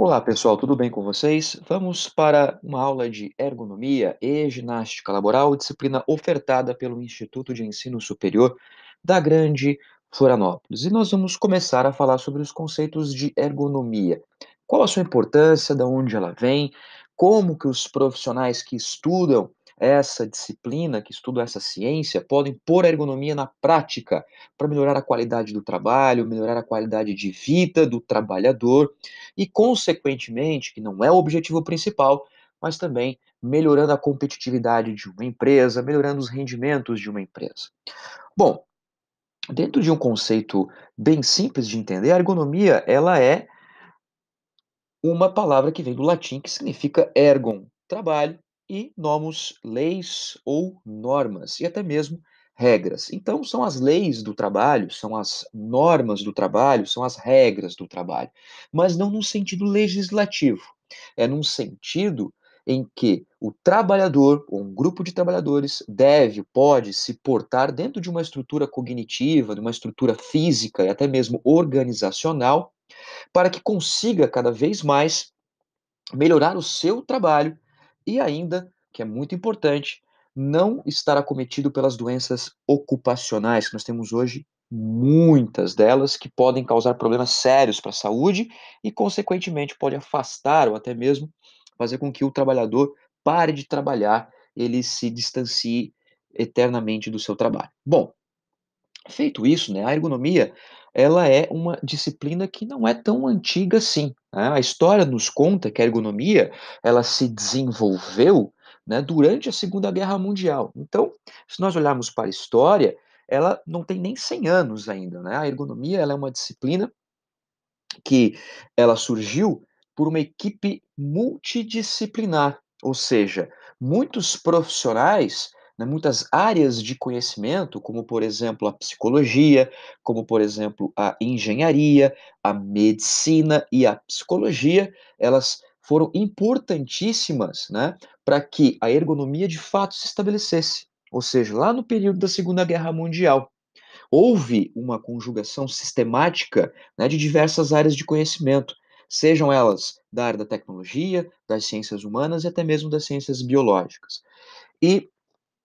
Olá pessoal, tudo bem com vocês? Vamos para uma aula de ergonomia e ginástica laboral, disciplina ofertada pelo Instituto de Ensino Superior da Grande Florianópolis. E nós vamos começar a falar sobre os conceitos de ergonomia. Qual a sua importância, de onde ela vem, como que os profissionais que estudam essa disciplina, que estuda essa ciência, podem pôr a ergonomia na prática para melhorar a qualidade do trabalho, melhorar a qualidade de vida do trabalhador e, consequentemente, que não é o objetivo principal, mas também melhorando a competitividade de uma empresa, melhorando os rendimentos de uma empresa. Bom, dentro de um conceito bem simples de entender, a ergonomia ela é uma palavra que vem do latim que significa ergon, trabalho, e nomos leis ou normas, e até mesmo regras. Então, são as leis do trabalho, são as normas do trabalho, são as regras do trabalho, mas não num sentido legislativo, é num sentido em que o trabalhador ou um grupo de trabalhadores deve, pode se portar dentro de uma estrutura cognitiva, de uma estrutura física e até mesmo organizacional, para que consiga cada vez mais melhorar o seu trabalho e ainda, que é muito importante, não estar acometido pelas doenças ocupacionais que nós temos hoje, muitas delas que podem causar problemas sérios para a saúde e consequentemente pode afastar ou até mesmo fazer com que o trabalhador pare de trabalhar, ele se distancie eternamente do seu trabalho. Bom, feito isso, né, a ergonomia ela é uma disciplina que não é tão antiga assim. Né? A história nos conta que a ergonomia ela se desenvolveu né, durante a Segunda Guerra Mundial. Então, se nós olharmos para a história, ela não tem nem 100 anos ainda. Né? A ergonomia ela é uma disciplina que ela surgiu por uma equipe multidisciplinar, ou seja, muitos profissionais né, muitas áreas de conhecimento, como por exemplo a psicologia, como por exemplo a engenharia, a medicina e a psicologia, elas foram importantíssimas né, para que a ergonomia de fato se estabelecesse. Ou seja, lá no período da Segunda Guerra Mundial, houve uma conjugação sistemática né, de diversas áreas de conhecimento, sejam elas da área da tecnologia, das ciências humanas e até mesmo das ciências biológicas. E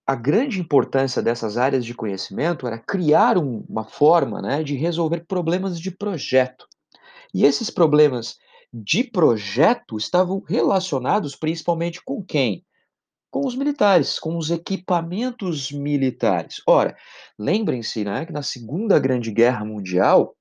a grande importância dessas áreas de conhecimento era criar um, uma forma né, de resolver problemas de projeto. E esses problemas de projeto estavam relacionados principalmente com quem? Com os militares, com os equipamentos militares. Ora, lembrem-se né, que na Segunda Grande Guerra Mundial,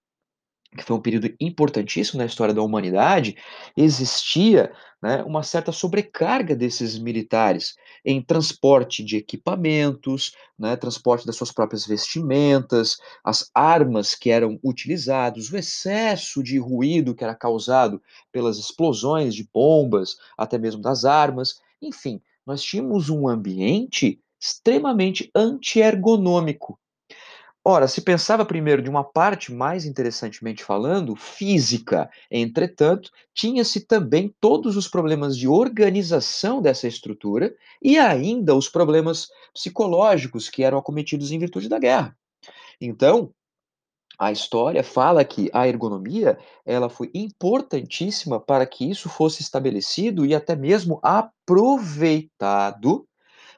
que foi um período importantíssimo na história da humanidade, existia né, uma certa sobrecarga desses militares em transporte de equipamentos, né, transporte das suas próprias vestimentas, as armas que eram utilizadas, o excesso de ruído que era causado pelas explosões de bombas, até mesmo das armas, enfim, nós tínhamos um ambiente extremamente antiergonômico Ora, se pensava primeiro de uma parte, mais interessantemente falando, física. Entretanto, tinha-se também todos os problemas de organização dessa estrutura e ainda os problemas psicológicos que eram acometidos em virtude da guerra. Então, a história fala que a ergonomia ela foi importantíssima para que isso fosse estabelecido e até mesmo aproveitado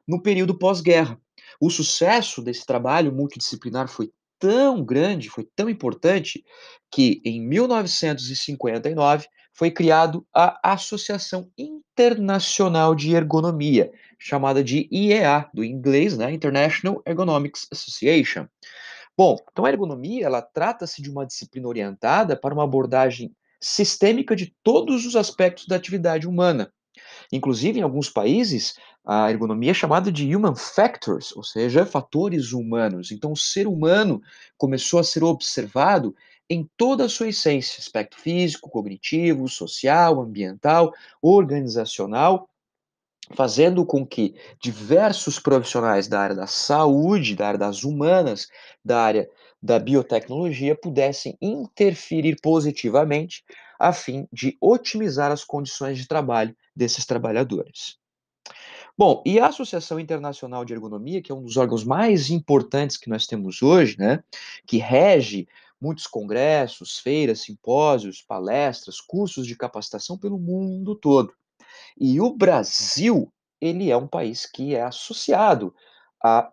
no período pós-guerra. O sucesso desse trabalho multidisciplinar foi tão grande, foi tão importante, que em 1959 foi criado a Associação Internacional de Ergonomia, chamada de IEA, do inglês, né, International Ergonomics Association. Bom, então a ergonomia, ela trata-se de uma disciplina orientada para uma abordagem sistêmica de todos os aspectos da atividade humana, Inclusive, em alguns países, a ergonomia é chamada de human factors, ou seja, fatores humanos. Então, o ser humano começou a ser observado em toda a sua essência, aspecto físico, cognitivo, social, ambiental, organizacional, fazendo com que diversos profissionais da área da saúde, da área das humanas, da área da biotecnologia pudessem interferir positivamente a fim de otimizar as condições de trabalho desses trabalhadores. Bom, e a Associação Internacional de Ergonomia, que é um dos órgãos mais importantes que nós temos hoje, né, que rege muitos congressos, feiras, simpósios, palestras, cursos de capacitação pelo mundo todo. E o Brasil, ele é um país que é associado à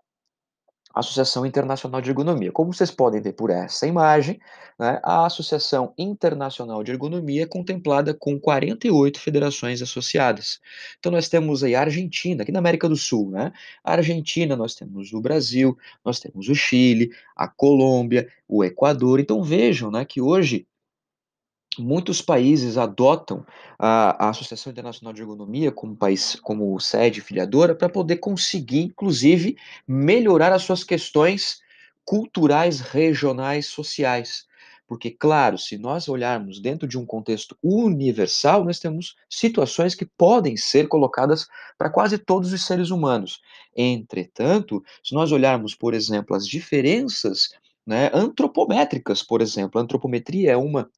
Associação Internacional de Ergonomia. Como vocês podem ver por essa imagem, né, a Associação Internacional de Ergonomia é contemplada com 48 federações associadas. Então, nós temos aí a Argentina, aqui na América do Sul, né? A Argentina, nós temos o Brasil, nós temos o Chile, a Colômbia, o Equador. Então, vejam né, que hoje muitos países adotam a, a, Associação Internacional de Ergonomia como, país, como sede filiadora para poder conseguir, inclusive, melhorar as suas questões culturais, regionais, sociais. Porque, claro, se nós olharmos dentro de um contexto universal, nós temos situações que podem ser colocadas para quase todos os seres humanos. Entretanto, se nós olharmos, por exemplo, as diferenças né, antropométricas, por exemplo. A antropometria é uma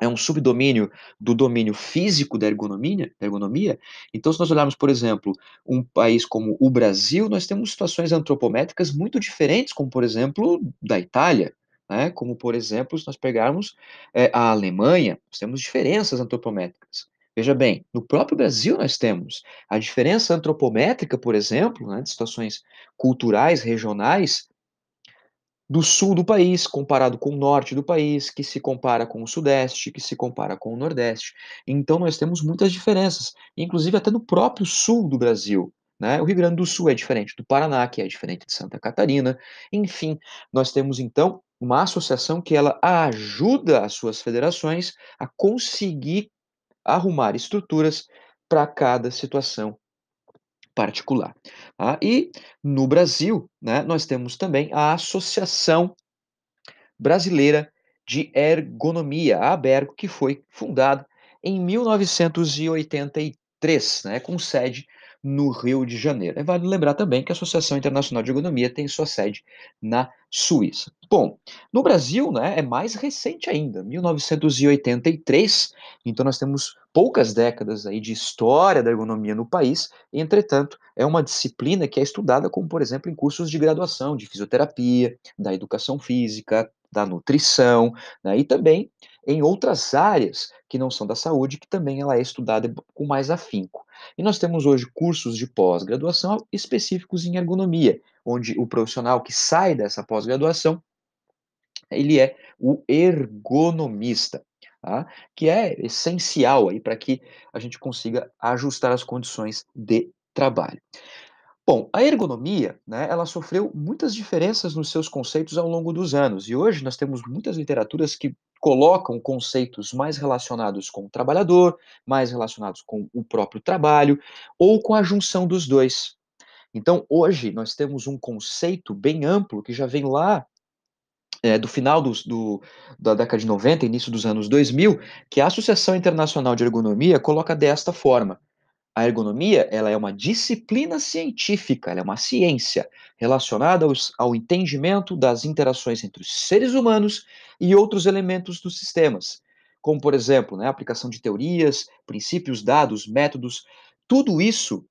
é um subdomínio do domínio físico da ergonomia, ergonomia. Então, se nós olharmos, por exemplo, um país como o Brasil, nós temos situações antropométricas muito diferentes, como, por exemplo, da Itália. Né? Como, por exemplo, se nós pegarmos é, a Alemanha, nós temos diferenças antropométricas. Veja bem, no próprio Brasil nós temos a diferença antropométrica, por exemplo, né, de situações culturais, regionais, do sul do país comparado com o norte do país, que se compara com o sudeste, que se compara com o nordeste. Então nós temos muitas diferenças, inclusive até no próprio sul do Brasil. Né? O Rio Grande do Sul é diferente do Paraná, que é diferente de Santa Catarina. Enfim, nós temos então uma associação que ela ajuda as suas federações a conseguir arrumar estruturas para cada situação particular. Tá? E no Brasil, né, nós temos também a Associação Brasileira de Ergonomia, a ABERGO, que foi fundada em 1983, né, com sede no Rio de Janeiro. É vale lembrar também que a Associação Internacional de Economia tem sua sede na Suíça. Bom, no Brasil né, é mais recente ainda, 1983, então nós temos poucas décadas aí de história da ergonomia no país, entretanto, é uma disciplina que é estudada como, por exemplo, em cursos de graduação de fisioterapia, da educação física, da nutrição, né, e também em outras áreas que não são da saúde, que também ela é estudada com mais afinco. E nós temos hoje cursos de pós-graduação específicos em ergonomia, onde o profissional que sai dessa pós-graduação, ele é o ergonomista. Tá? que é essencial para que a gente consiga ajustar as condições de trabalho. Bom, a ergonomia, né, ela sofreu muitas diferenças nos seus conceitos ao longo dos anos, e hoje nós temos muitas literaturas que colocam conceitos mais relacionados com o trabalhador, mais relacionados com o próprio trabalho, ou com a junção dos dois. Então, hoje, nós temos um conceito bem amplo que já vem lá é, do final do, do, da década de 90, início dos anos 2000, que a Associação Internacional de Ergonomia coloca desta forma: a ergonomia ela é uma disciplina científica, ela é uma ciência relacionada aos, ao entendimento das interações entre os seres humanos e outros elementos dos sistemas, como, por exemplo, né, a aplicação de teorias, princípios, dados, métodos. Tudo isso,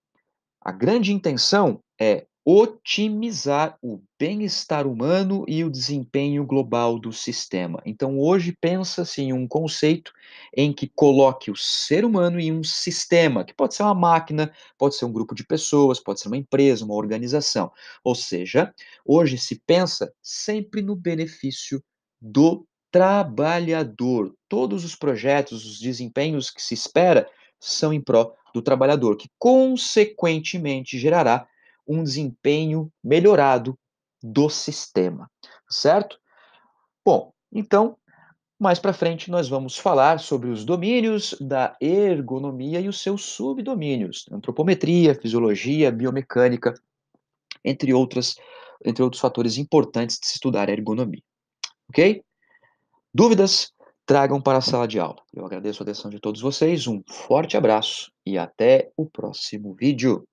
a grande intenção é otimizar o bem-estar humano e o desempenho global do sistema. Então, hoje, pensa-se assim, em um conceito em que coloque o ser humano em um sistema, que pode ser uma máquina, pode ser um grupo de pessoas, pode ser uma empresa, uma organização. Ou seja, hoje se pensa sempre no benefício do trabalhador. Todos os projetos, os desempenhos que se espera são em prol do trabalhador, que consequentemente gerará um desempenho melhorado do sistema, certo? Bom, então, mais para frente nós vamos falar sobre os domínios da ergonomia e os seus subdomínios, antropometria, fisiologia, biomecânica, entre outras, entre outros fatores importantes de se estudar a ergonomia. OK? Dúvidas? Tragam para a sala de aula. Eu agradeço a atenção de todos vocês, um forte abraço e até o próximo vídeo.